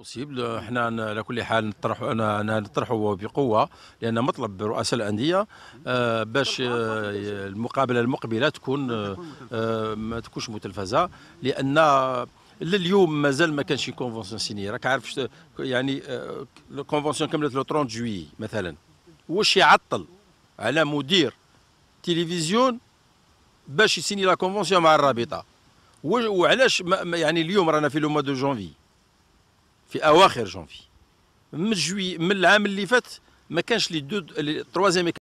بوسيبل حنا على كل حال نطرحوا انا نطرحوا بقوه لان مطلب رؤساء الانديه آه، باش آه، المقابله المقبله تكون آه، ما تكونش متلفزه لان لليوم مازال ما كانش كونفونسيون سيني راك عارف يعني الكونفونسيون كملت لو 30 جوي مثلا واش يعطل على مدير تلفزيون باش يسيني لا كونفونسيون مع الرابطه وعلاش يعني اليوم رانا في لو موا دو جونفي في اواخر جونفي من جوي من العام اللي فات ما كانش لي دو تروازيام